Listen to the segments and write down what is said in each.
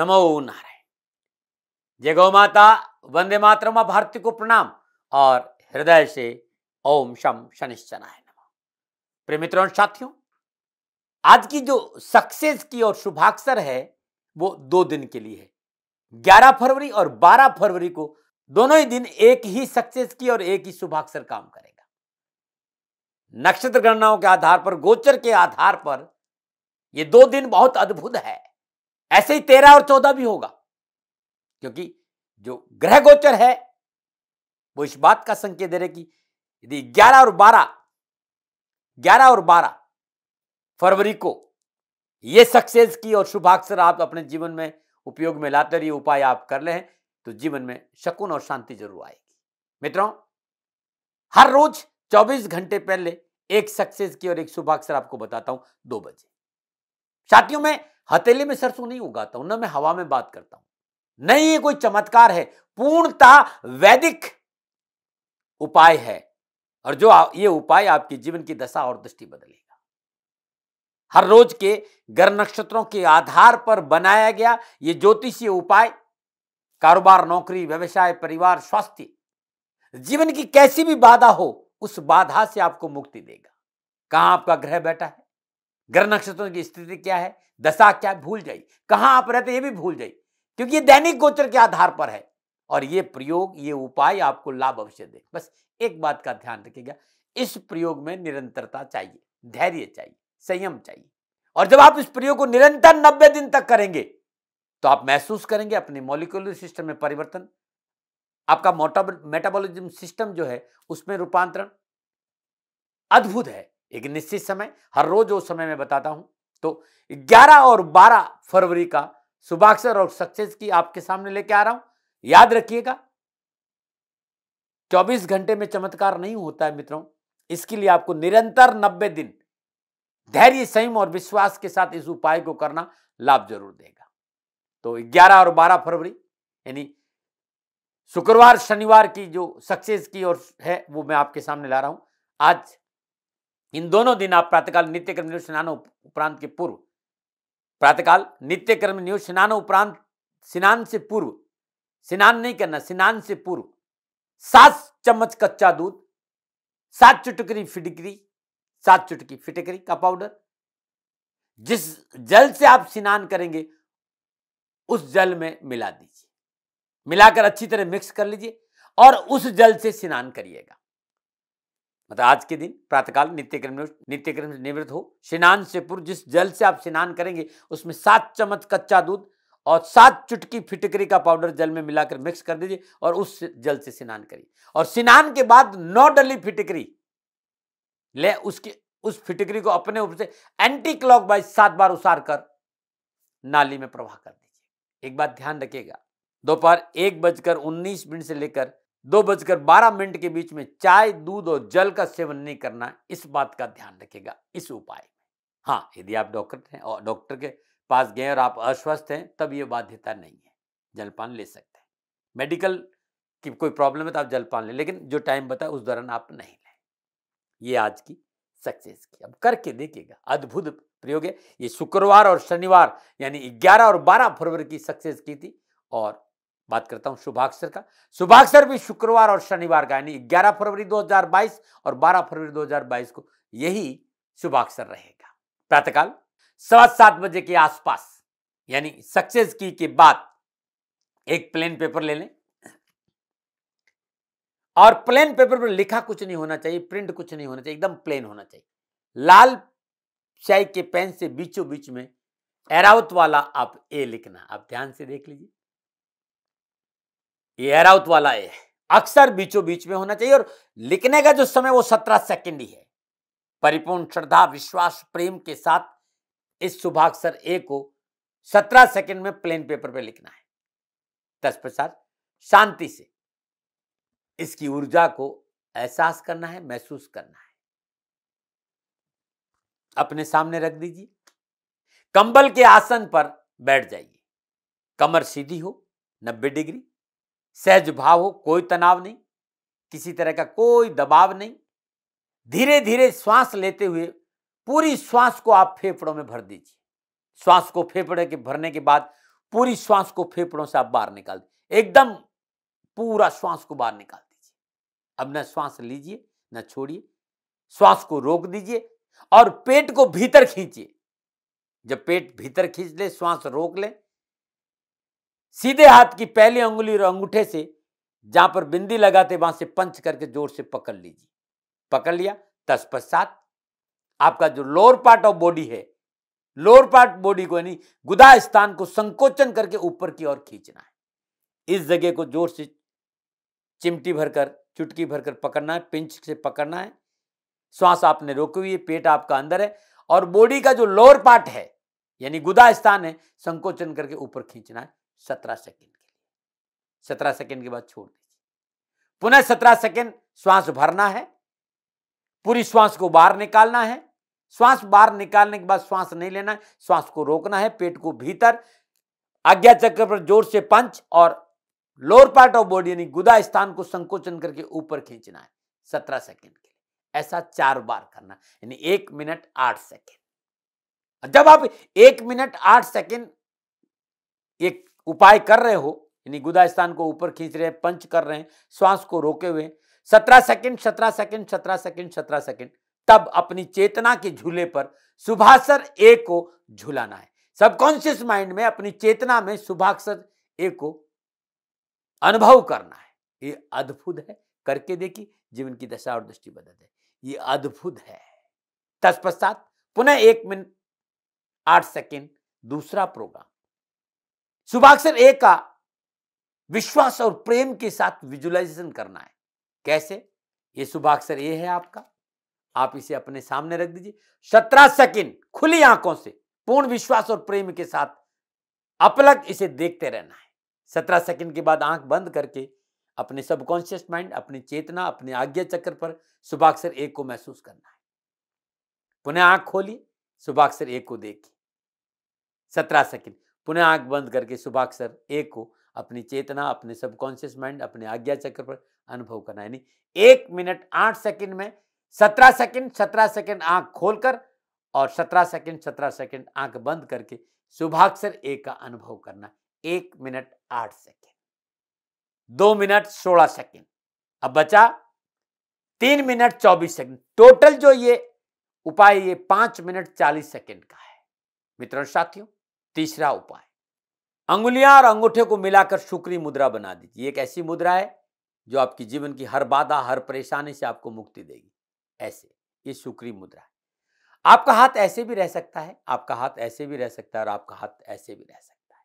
नमो नारायण जय गौ माता वंदे मातरम भारती को प्रणाम और हृदय से ओम शम शनिश्चनाय नमः प्रेम मित्रों साथियों आज की जो सक्सेस की और शुभाक्षर है वो दो दिन के लिए है 11 फरवरी और 12 फरवरी को दोनों ही दिन एक ही सक्सेस की और एक ही शुभाक्षर काम करेगा नक्षत्र गणनाओं के आधार पर गोचर के आधार पर ये दो दिन बहुत अद्भुत है ऐसे ही तेरह और चौदह भी होगा क्योंकि जो ग्रह गोचर है वो इस बात का संकेत दे रहे कि यदि ग्यारह और बारह ग्यारह और बारह फरवरी को ये सक्सेस की और शुभाक्षर आप अपने जीवन में उपयोग में लाते रहिए उपाय आप कर ले तो जीवन में शकुन और शांति जरूर आएगी मित्रों हर रोज 24 घंटे पहले एक सक्सेस की और एक शुभाक्षर आपको बताता हूं दो बजे साथियों में हथेली में सरसों नहीं उगाता हूं ना मैं हवा में बात करता हूं नहीं ये कोई चमत्कार है पूर्णतः वैदिक उपाय है और जो ये उपाय आपके जीवन की दशा और दृष्टि बदलेगा हर रोज के ग्रह नक्षत्रों के आधार पर बनाया गया ये ज्योतिषीय उपाय कारोबार नौकरी व्यवसाय परिवार स्वास्थ्य जीवन की कैसी भी बाधा हो उस बाधा से आपको मुक्ति देगा कहां आपका ग्रह बैठा है ग्रह नक्षत्रों की स्थिति क्या है दशा क्या भूल जाइए कहां आप रहते ये भी भूल जाइए क्योंकि ये दैनिक गोचर के आधार पर है और ये प्रयोग ये उपाय आपको लाभ अवश्य दे बस एक बात का ध्यान रखिएगा इस प्रयोग में निरंतरता चाहिए धैर्य चाहिए संयम चाहिए और जब आप इस प्रयोग को निरंतर नब्बे दिन तक करेंगे तो आप महसूस करेंगे अपने मोलिकुलर सिस्टम में परिवर्तन आपका मेटाबॉलिज्म सिस्टम जो है उसमें रूपांतरण अद्भुत है एक निश्चित समय हर रोज वो समय मैं बताता हूं तो 11 और 12 फरवरी का सुभाक्षर और सक्सेस की आपके सामने लेके आ रहा हूं याद रखिएगा 24 घंटे में चमत्कार नहीं होता है मित्रों इसके लिए आपको निरंतर 90 दिन धैर्य संयम और विश्वास के साथ इस उपाय को करना लाभ जरूर देगा तो ग्यारह और बारह फरवरी यानी शुक्रवार शनिवार की जो सक्सेस की और है वो मैं आपके सामने ला रहा हूं आज इन दोनों दिन आप प्रातःकाल नित्यक्रम न्यूज स्नान उपरांत के पूर्व प्रातःकाल नित्यक्रम न्यूज स्नान उपरांत स्नान से पूर्व स्नान नहीं करना स्नान से पूर्व सात चम्मच कच्चा दूध सात चुटकरी फिटकरी सात चुटकी फिटकरी का पाउडर जिस जल से आप स्नान करेंगे उस जल में मिला दीजिए मिलाकर अच्छी तरह मिक्स कर लीजिए और उस जल से स्नान करिएगा मतलब आज के दिन प्रातःकाल नित्यक्रम नित्यक्रम से निवृत्त हो स्नान से पूर्व जिस जल से आप स्नान करेंगे उसमें सात चम्मच कच्चा दूध और सात चुटकी फिटकरी का पाउडर जल में मिलाकर मिक्स कर दीजिए और उस जल से स्नान करिए और स्नान के बाद नौ डली फिटकरी ले उसकी उस फिटकरी को अपने ऊपर से एंटी क्लॉक वाइज सात बार उसार कर नाली में प्रवाह कर दीजिए एक बात ध्यान रखिएगा दोपहर एक बजकर उन्नीस मिनट से लेकर दो बजकर बारह मिनट के बीच में चाय दूध और जल का सेवन नहीं करना इस बात का ध्यान रखेगा इस उपाय में हाँ यदि आप डॉक्टर हैं और डॉक्टर के पास गए और आप अस्वस्थ हैं तब ये बाध्यता नहीं है जलपान ले सकते हैं मेडिकल की कोई प्रॉब्लम है तो आप जलपान लें लेकिन जो टाइम बताए उस दौरान आप नहीं लें ये आज की सक्सेस की अब करके देखिएगा अद्भुत प्रयोग है ये शुक्रवार और शनिवार यानी 11 और 12 फरवरी की सक्सेस की थी और बात करता हूं शुभाक्षर का शुभाक्षर भी शुक्रवार और शनिवार का यानी 11 फरवरी 2022 और 12 फरवरी 2022 को यही शुभाक्षर रहेगा प्रातःकाल सवा सात बजे के आसपास यानी सक्सेस की के बाद एक प्लेन पेपर ले लें और प्लेन पेपर पर लिखा कुछ नहीं होना चाहिए प्रिंट कुछ नहीं होना चाहिए एकदम प्लेन होना चाहिए लाल चाय के पेन से बीचों बीच में एरावत वाला आप ए लिखना आप ध्यान से देख लीजिए ये एराउत वाला ए अक्सर बीचों बीच में होना चाहिए और लिखने का जो समय वो सत्रह सेकेंड ही है परिपूर्ण श्रद्धा विश्वास प्रेम के साथ इस शुभाक्षर ए को सत्रह सेकेंड में प्लेन पेपर पे लिखना है तत्पश्चात शांति से इसकी ऊर्जा को एहसास करना है महसूस करना है अपने सामने रख दीजिए कंबल के आसन पर बैठ जाइए कमर सीधी हो 90 डिग्री सहज भाव हो कोई तनाव नहीं किसी तरह का कोई दबाव नहीं धीरे धीरे श्वास लेते हुए पूरी श्वास को आप फेफड़ों में भर दीजिए श्वास को फेफड़े के भरने के बाद पूरी श्वास को फेफड़ों से आप बाहर निकाल दीजिए एकदम पूरा श्वास को बाहर निकाल दीजिए अब न श्वास लीजिए न छोड़िए श्वास को रोक दीजिए और पेट को भीतर खींचिए जब पेट भीतर खींच ले श्वास रोक ले सीधे हाथ की पहली उंगली और अंगूठे से जहां पर बिंदी लगाते वहां से पंच करके जोर से पकड़ लीजिए पकड़ लिया तत्पश्चात आपका जो लोअर पार्ट ऑफ बॉडी है लोअर पार्ट बॉडी को यानी गुदा स्थान को संकोचन करके ऊपर की ओर खींचना है इस जगह को जोर से चिमटी भरकर चुटकी भरकर पकड़ना है पिंच से पकड़ना है श्वास आपने रोकी हुई है पेट आपका अंदर है और बॉडी का जो लोअर पार्ट है यानी गुदा स्थान है संकोचन करके ऊपर खींचना है सत्रह सेकेंड के लिए सत्रह सेकेंड के बाद छोड़ दीजिए पुनः सत्रह सेकेंड श्वास भरना है पूरी श्वास को बाहर निकालना है श्वास बाहर निकालने के बाद श्वास नहीं लेना है श्वास को रोकना है पेट को भीतर आज्ञा चक्र पर जोर से पंच और लोअर पार्ट ऑफ बॉडी यानी गुदा स्थान को संकोचन करके ऊपर खींचना है सत्रह सेकेंड के लिए ऐसा चार बार करना यानी एक मिनट आठ सेकेंड जब आप एक मिनट आठ सेकेंड एक उपाय कर रहे हो यानी गुदास्थान को ऊपर खींच रहे हैं पंच कर रहे हैं श्वास को रोके हुए सत्रह सेकंड सत्रह सेकंड सत्रह सेकंड सत्रह सेकंड तब अपनी चेतना के झूले पर सुभाषर ए को झुलाना है सबकॉन्शियस माइंड में अपनी चेतना में सुभाषर ए को अनुभव करना है ये अद्भुत है करके देखिए जीवन की दशा और दृष्टि बदल है ये अद्भुत है तत्पश्चात पुनः एक मिनट आठ सेकेंड दूसरा प्रोग्राम सुभाक्षर ए का विश्वास और प्रेम के साथ विजुलाइजेशन करना है कैसे ये सुभाक्षर ए है आपका आप इसे अपने सामने रख दीजिए सत्रह सेकेंड खुली आंखों से पूर्ण विश्वास और प्रेम के साथ अपलग इसे देखते रहना है सत्रह सेकंड के बाद आंख बंद करके अपने सबकॉन्शियस माइंड अपनी चेतना अपने आज्ञा चक्र पर सुभाक्षर एक को महसूस करना है पुनः आंख खोली सुभाक्षर एक को देखिए सत्रह सेकंड पुनः आंख बंद करके सुभाक्षर एक को अपनी चेतना अपने सबकॉन्शियस माइंड अपने आज्ञा चक्र पर अनुभव करना यानी एक मिनट आठ सेकंड में सत्रह सेकंड सत्रह सेकंड आंख खोलकर और सत्रह सेकंड सत्रह सेकंड आंख बंद करके शुभाक्षर एक का अनुभव करना एक मिनट आठ सेकेंड दो मिनट सोलह सेकेंड अब बचा तीन मिनट चौबीस सेकेंड टोटल जो ये उपाय ये पांच मिनट चालीस सेकेंड का है मित्रों साथियों तीसरा उपाय अंगुलियां और अंगूठे को मिलाकर शुक्री मुद्रा बना दीजिए एक ऐसी मुद्रा है जो आपकी जीवन की हर बाधा हर परेशानी से आपको मुक्ति देगी ऐसे ये शुक्री मुद्रा है आपका हाथ ऐसे भी रह सकता है आपका हाथ ऐसे भी रह सकता है और आपका हाथ ऐसे भी रह सकता है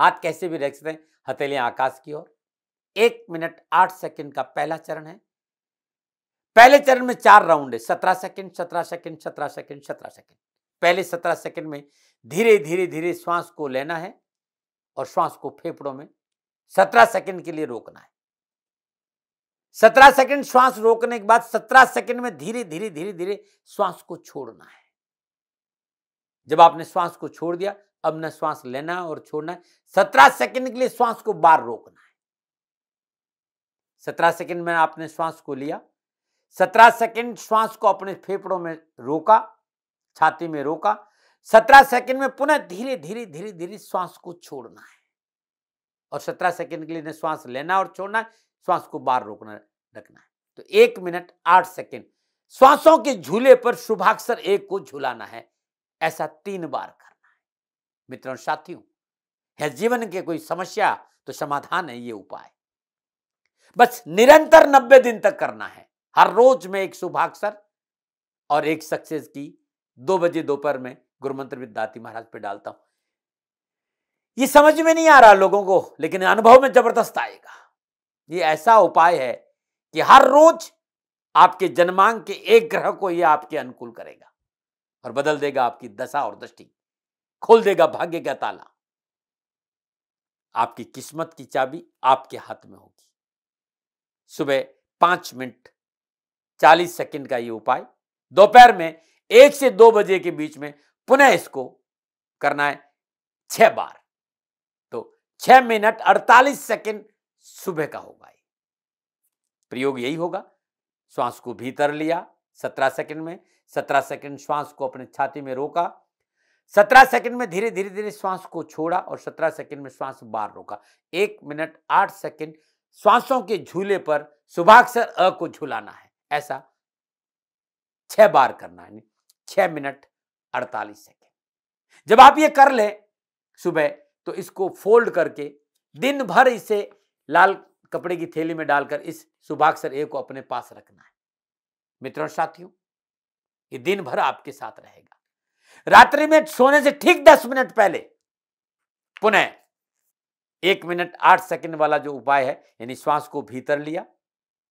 हाथ कैसे भी रह सकते हैं हथेलियां आकाश की ओर एक मिनट आठ सेकंड का पहला चरण है पहले चरण में चार राउंड है सत्रह सेकंड सत्रह सेकंड सत्रह सेकंड सत्रह सेकंड पहले सत्रह सेकंड में धीरे धीरे धीरे श्वास को लेना है और श्वास को फेफड़ों में सत्रह सेकंड के लिए रोकना है सत्रह सेकंड श्वास रोकने के बाद सत्रह सेकंड में धीरे धीरे धीरे धीरे श्वास को छोड़ना है जब आपने श्वास को छोड़ दिया अब न श्वास लेना है और छोड़ना है सत्रह सेकंड के लिए श्वास को बार रोकना है सत्रह सेकंड में आपने श्वास को लिया सत्रह सेकंड श्वास को अपने फेफड़ों में रोका छाती में रोका सत्रह सेकंड में पुनः धीरे धीरे धीरे धीरे श्वास को छोड़ना है और सत्रह सेकंड के लिए श्वास लेना और छोड़ना है श्वास को बाहर रोकना रखना है तो एक मिनट आठ सेकेंड श्वासों के झूले पर शुभाक्षर एक को झुलाना है ऐसा तीन बार करना है मित्रों साथियों है जीवन के कोई समस्या तो समाधान है ये उपाय बस निरंतर नब्बे दिन तक करना है हर रोज में एक शुभाक्षर और एक सक्सेस की दो बजे दोपहर में गुरु मंत्र दाती महाराज पे डालता हूं ये समझ में नहीं आ रहा लोगों को लेकिन अनुभव में जबरदस्त आएगा ये ऐसा उपाय है कि हर रोज आपके जन्मांक के एक ग्रह को ये आपके अनुकूल करेगा और बदल देगा आपकी दशा और दृष्टि खोल देगा भाग्य का ताला आपकी किस्मत की चाबी आपके हाथ में होगी सुबह पांच मिनट चालीस सेकंड का ये उपाय दोपहर में एक से दो बजे के बीच में पुनः इसको करना है छह बार तो छह मिनट अड़तालीस सेकेंड सुबह का होगा ये प्रयोग यही होगा श्वास को भीतर लिया सत्रह सेकंड में सत्रह सेकंड श्वास को अपने छाती में रोका सत्रह सेकंड में धीरे धीरे धीरे श्वास को छोड़ा और सत्रह सेकंड में श्वास बार रोका एक मिनट आठ सेकंड श्वासों के झूले पर सुभाक्षर अ को झुलाना है ऐसा छह बार करना है छह मिनट अड़तालीस सेकेंड जब आप ये कर लें सुबह तो इसको फोल्ड करके दिन भर इसे लाल कपड़े की थैली में डालकर इस सुभाक्षर ए को अपने पास रखना है मित्रों साथियों ये दिन भर आपके साथ रहेगा रात्रि में सोने से ठीक दस मिनट पहले पुनः एक मिनट आठ सेकंड वाला जो उपाय है यानी श्वास को भीतर लिया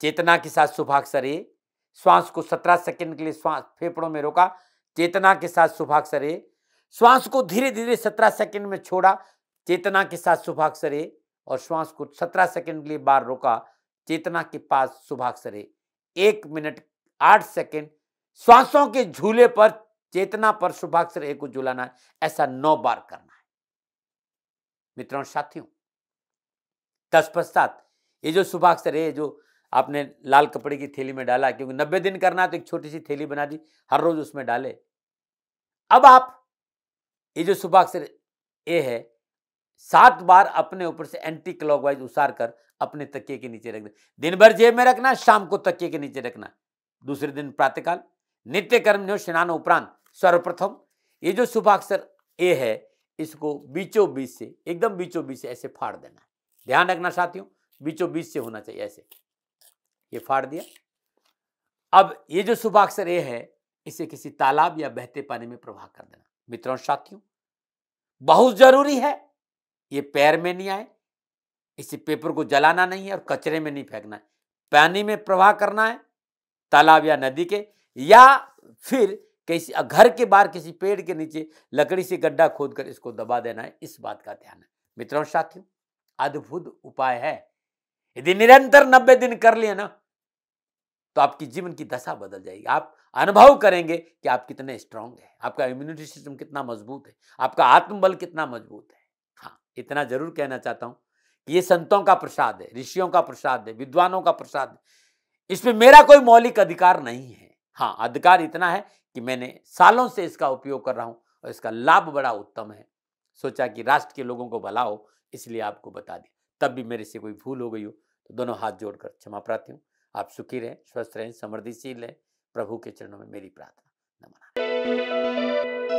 चेतना के साथ सुभाक्षर ए श्वास को सत्रह सेकंड के लिए श्वास फेफड़ों में रोका चेतना के साथ सुभाक्षरे श्वास को धीरे धीरे सत्रह सेकंड में छोड़ा चेतना के साथ सुभाक्षरे और श्वास को सत्रह सेकंड के लिए बार रोका चेतना के पास सुभाक्षरे एक मिनट आठ सेकंड श्वासों के झूले पर चेतना पर सुभाक्षर एक को झुलाना है ऐसा नौ बार करना है मित्रों साथियों तत्पश्चात ये जो सुभाक्षर है जो आपने लाल कपड़े की थैली में डाला क्योंकि नब्बे दिन करना तो एक छोटी सी थैली बना दी हर रोज उसमें डाले अब आप ये जो सुभाक्षर ए है सात बार अपने ऊपर से एंटी क्लॉकवाइज उसार कर अपने तकिए के नीचे रख दे दिन भर जेब में रखना शाम को तकिए के नीचे रखना दूसरे दिन प्रातःकाल नित्य कर्म जो स्नान उपरांत सर्वप्रथम ये जो सुभाक्षर ए है इसको बीचों बीच से एकदम बीचों बीच से ऐसे फाड़ देना ध्यान रखना साथियों बीचों बीच से होना चाहिए ऐसे ये फाड़ दिया अब ये जो सुभाक्षर ए है इसे किसी तालाब या बहते पानी में प्रवाह कर देना मित्रों साथियों बहुत जरूरी है ये पैर में नहीं आए इसी पेपर को जलाना नहीं है और कचरे में नहीं फेंकना है पानी में प्रवाह करना है तालाब या नदी के या फिर किसी घर के बाहर किसी पेड़ के नीचे लकड़ी से गड्ढा खोद कर इसको दबा देना है इस बात का ध्यान है मित्रों साथियों अद्भुत उपाय है यदि निरंतर नब्बे दिन कर लिए ना तो आपकी जीवन की दशा बदल जाएगी आप अनुभव करेंगे कि आप कितने स्ट्रांग हैं आपका इम्यूनिटी सिस्टम कितना मजबूत है आपका आत्मबल कितना मजबूत है हाँ इतना जरूर कहना चाहता हूँ कि ये संतों का प्रसाद है ऋषियों का प्रसाद है विद्वानों का प्रसाद है इसमें मेरा कोई मौलिक अधिकार नहीं है हाँ अधिकार इतना है कि मैंने सालों से इसका उपयोग कर रहा हूँ और इसका लाभ बड़ा उत्तम है सोचा कि राष्ट्र के लोगों को भला हो इसलिए आपको बता दिया तब भी मेरे से कोई भूल हो गई हो तो दोनों हाथ जोड़कर क्षमा प्रार्थी हूँ आप सुखी रहें स्वस्थ रहें समृद्धिशील रहें प्रभु के चरणों में मेरी प्रार्थना नमन